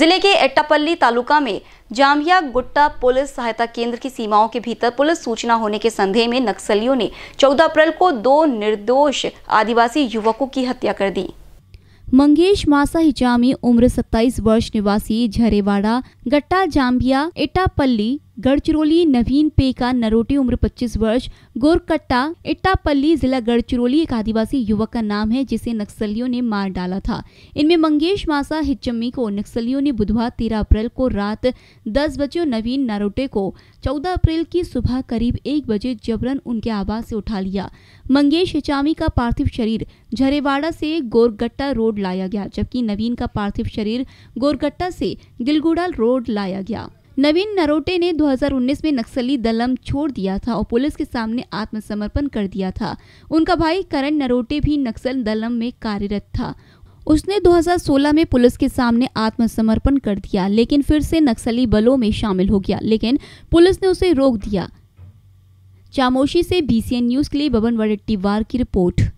जिले के एट्टापल्ली तालुका में जामिया गुट्टा पुलिस सहायता केंद्र की सीमाओं के भीतर पुलिस सूचना होने के संदेह में नक्सलियों ने 14 अप्रैल को दो निर्दोष आदिवासी युवकों की हत्या कर दी मंगेश मासा हिजामी उम्र 27 वर्ष निवासी झरेवाड़ा गट्टा जाम्बिया एटापल्ली गढ़चिरौली नवीन पेका नरोटे उम्र 25 वर्ष गोरकट्टा इट्टापल्ली जिला गढ़चिरौली एक आदिवासी युवक का नाम है जिसे नक्सलियों ने मार डाला था इनमें मंगेश मासा हिचम्मी को नक्सलियों ने बुधवार 13 अप्रैल को रात दस बजे नवीन नरोटे को 14 अप्रैल की सुबह करीब एक बजे जबरन उनके आवास से उठा लिया मंगेश हिचामी का पार्थिव शरीर झरेवाड़ा से गोरगट्टा रोड लाया गया जबकि नवीन का पार्थिव शरीर गोरगट्टा से गिलगुड़ा रोड लाया गया नवीन नरोटे ने 2019 में नक्सली दलम छोड़ दिया था और पुलिस के सामने आत्मसमर्पण कर दिया था उनका भाई करण नरोटे भी नक्सल दलम में कार्यरत था उसने 2016 में पुलिस के सामने आत्मसमर्पण कर दिया लेकिन फिर से नक्सली बलों में शामिल हो गया लेकिन पुलिस ने उसे रोक दिया चामोशी से बीसीएन न्यूज के लिए बबन वडेट्टीवार की रिपोर्ट